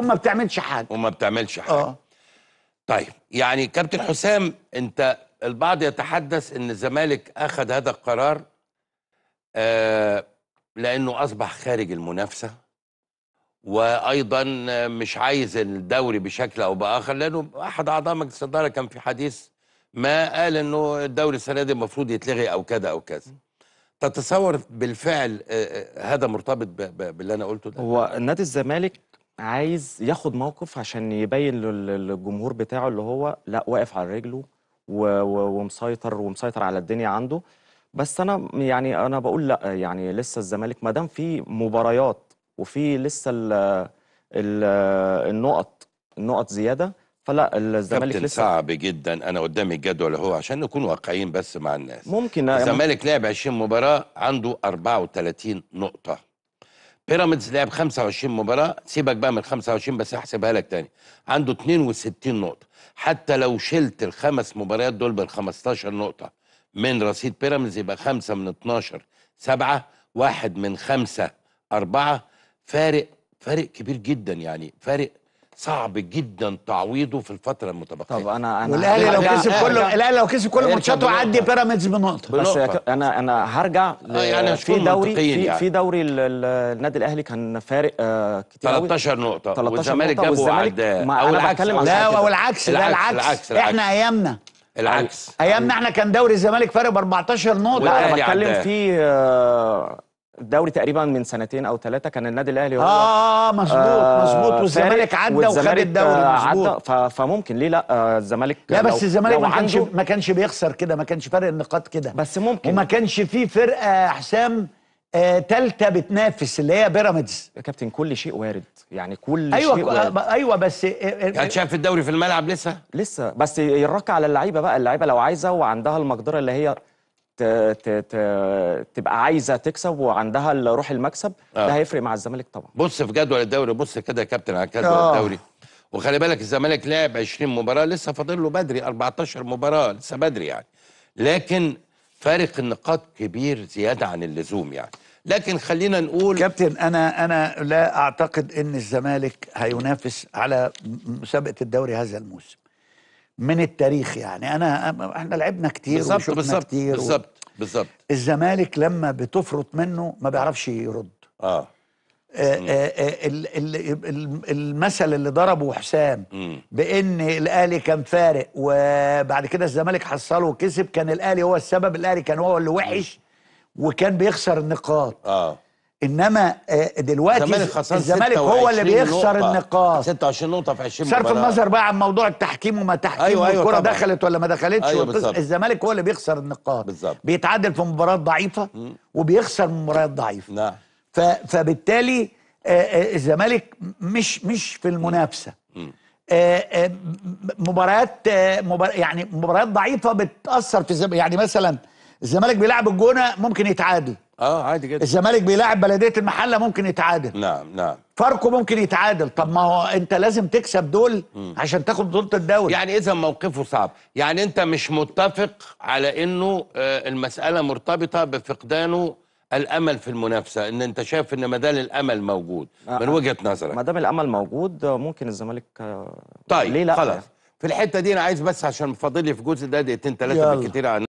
وما بتعملش حاجه وما بتعملش حاجه اه طيب يعني كابتن حسام انت البعض يتحدث ان الزمالك اخذ هذا القرار آه لانه اصبح خارج المنافسه وايضا مش عايز الدوري بشكل او باخر لانه احد اعضاء مجلس الاداره كان في حديث ما قال انه الدوري السنه دي المفروض يتلغي او كذا او كذا تتصور بالفعل آه، آه، هذا مرتبط باللي انا قلته ده هو نادي الزمالك عايز ياخد موقف عشان يبين للجمهور بتاعه اللي هو لا واقف على رجله و... و... ومسيطر ومسيطر على الدنيا عنده بس انا يعني انا بقول لا يعني لسه الزمالك ما دام في مباريات وفي لسه ال ال النقط النقط زياده فلا الزمالك لسه صعب جدا انا قدامي الجدول اهو عشان نكون واقعيين بس مع الناس ممكن الزمالك لعب 20 مباراه عنده 34 نقطه بيراميدز لعب 25 مباراه سيبك بقى من 25 بس احسبها لك تاني عنده 62 نقطه حتى لو شلت الخمس مباريات دول بال 15 نقطه من رصيد بيراميدز يبقى 5 من 12 7 1 من 5 4 فارق فارق كبير جدا يعني فارق صعب جدا تعويضه في الفتره المتبقيه طب انا انا والاهلي لو كسب كله الاهلي لو كسب كل ماتشاته عدي بيراميدز بنقطه بس انا انا هرجع آه، يعني في دوري في, يعني. في دوري النادي الاهلي كان فارق آه، كتير 13 نقطه 13 والزمالك جابوا عداء او العكس لا والعكس لا العكس احنا ايامنا العكس ايامنا احنا كان دوري الزمالك فارق ب 14 نقطه لا انا بتكلم في آه، الدوري تقريبا من سنتين او ثلاثه كان النادي الاهلي هو اه مظبوط آه، مظبوط والزمالك عدى وخد الدوري آه، مظبوط فممكن ليه لا آه، الزمالك لا بس الزمالك ما كانش ما كانش بيخسر كده ما كانش فارق النقاط كده بس ممكن وما كانش فيه فرقه حسام ثالثه آه بتنافس اللي هي بيراميدز يا كابتن كل شيء وارد يعني كل أيوة شيء وارد. ايوه بس يعني شايف الدوري في الملعب لسه لسه بس يراك على اللعيبه بقى اللعيبه لو عايزه وعندها المقدره اللي هي تبقى عايزه تكسب وعندها روح المكسب آه. ده هيفرق مع الزمالك طبعا بص في جدول الدوري بص كده يا كابتن على جدول آه. الدوري وخلي بالك الزمالك لعب 20 مباراه لسه فاضل له بدري 14 مباراه لسه بدري يعني لكن فارق النقاط كبير زياده عن اللزوم يعني لكن خلينا نقول كابتن انا انا لا اعتقد ان الزمالك هينافس على مسابقه الدوري هذا الموسم من التاريخ يعني انا احنا لعبنا كتير بالظبط بالظبط بالظبط بالظبط الزمالك لما بتفرط منه ما بيعرفش يرد اه, آه،, آه،, آه، المثل اللي ضربه حسام بان الاهلي كان فارق وبعد كده الزمالك حصله وكسب كان الاهلي هو السبب الاهلي كان هو اللي وحش وكان بيخسر النقاط اه انما آه، دلوقتي الزمالك خسر هو اللي بيخسر نقطة. النقاط 26 نقطه في 20 صرف النظر بقى عن موضوع التحكيم وما تحكيم أيوة أيوة والكره دخلت ولا ما دخلتش أيوة الزمالك هو اللي بيخسر النقاط بالزبط. بيتعادل في مباريات ضعيفه وبيخسر مباريات ضعيفه نعم فبالتالي آه، آه، الزمالك مش مش في المنافسه آه مباريات آه مبار... يعني مباريات ضعيفه بتاثر في الزمالك يعني مثلا الزمالك بيلعب الجونه ممكن يتعادل اه عادي جدا الزمالك بيلاعب بلديه المحله ممكن يتعادل نعم نعم فاركو ممكن يتعادل طب ما هو انت لازم تكسب دول م. عشان تاخد بطوله الدوري يعني اذا موقفه صعب يعني انت مش متفق على انه آه، المساله مرتبطه بفقدانه الامل في المنافسه ان انت شايف ان مدال الامل موجود آه، من آه، وجهه نظرك ما دام الامل موجود ممكن الزمالك طيب ليه لا خلاص في الحته دي انا عايز بس عشان فاضل لي في جزء ده دقيقتين ثلاثه بالكثير عن